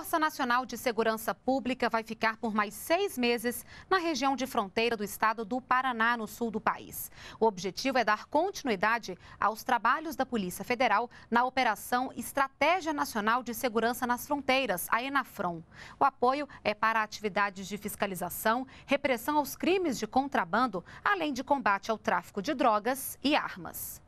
Força Nacional de Segurança Pública vai ficar por mais seis meses na região de fronteira do estado do Paraná, no sul do país. O objetivo é dar continuidade aos trabalhos da Polícia Federal na Operação Estratégia Nacional de Segurança nas Fronteiras, a ENAFRON. O apoio é para atividades de fiscalização, repressão aos crimes de contrabando, além de combate ao tráfico de drogas e armas.